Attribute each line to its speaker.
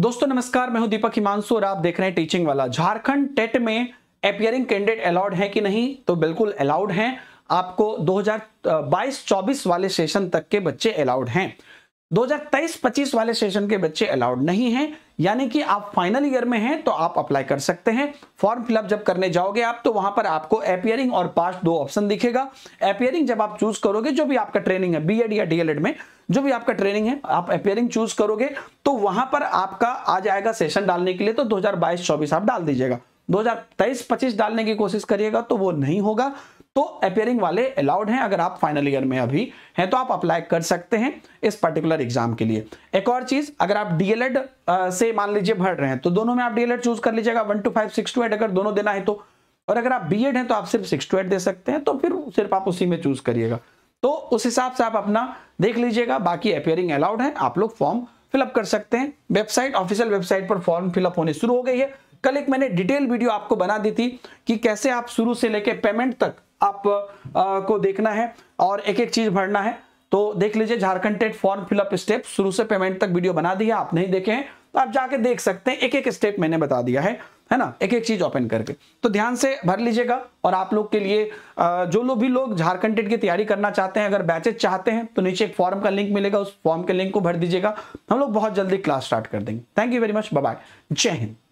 Speaker 1: दोस्तों नमस्कार मैं हूं दीपक हिमांशु और आप देख रहे हैं टीचिंग वाला झारखंड टेट में अपियरिंग कैंडिडेट अलाउड है कि नहीं तो बिल्कुल अलाउड है आपको 2022-24 वाले सेशन तक के बच्चे अलाउड हैं दो हजार वाले सेशन के बच्चे अलाउड नहीं है यानी कि आप फाइनल ईयर में हैं तो आप अप्लाई कर सकते हैं फॉर्म फिलअप जब करने जाओगे आप तो वहां पर आपको अपियरिंग और पास दो ऑप्शन दिखेगा अपियरिंग जब आप चूज करोगे जो भी आपका ट्रेनिंग है बीएड या डीएलएड में जो भी आपका ट्रेनिंग है आप अपियरिंग चूज करोगे तो वहां पर आपका आ जाएगा सेशन डालने के लिए तो दो हजार आप डाल दीजिएगा दो हजार डालने की कोशिश करिएगा तो वो नहीं होगा तो अपेयरिंग वाले अलाउड हैं अगर आप फाइनल ईयर में अभी हैं तो आप अप्लाई कर सकते हैं इस पर्टिकुलर एग्जाम के लिए एक और चीज अगर आप डीएलएड से मान लीजिए भर रहे हैं तो दोनों में आप डीएलएड चूज कर लीजिएगा one two five six two eight अगर दोनों देना है तो और अगर आप बी एड हैं तो आप सिर्फ सिक्स टू एट दे सकते हैं तो फिर सिर्फ आप उसी में चूज करिएगा तो उस हिसाब से आप अपना देख लीजिएगा बाकी अपेयरिंग अलाउड है आप लोग फॉर्म फिलअप कर सकते हैं वेबसाइट ऑफिशियल वेबसाइट पर फॉर्म फिलअप होने शुरू हो गई है कल एक मैंने डिटेल वीडियो आपको बना दी थी कि कैसे आप शुरू से लेके पेमेंट तक आप आ, को देखना है और एक एक चीज भरना है तो देख लीजिए Jharkhand TET form fill up step शुरू से पेमेंट तक वीडियो बना दिया आप नहीं देखे हैं तो आप जाके देख सकते हैं एक एक स्टेप मैंने बता दिया है है ना एक एक चीज ओपन करके तो ध्यान से भर लीजिएगा और आप लोग के लिए जो लोग भी लोग झारखंड टेट की तैयारी करना चाहते हैं अगर बैचेज चाहते हैं तो नीचे एक फॉर्म का लिंक मिलेगा उस फॉर्म के लिंक को भर दीजिएगा हम लोग बहुत जल्दी क्लास स्टार्ट कर देंगे thank you very much bye जय हिंद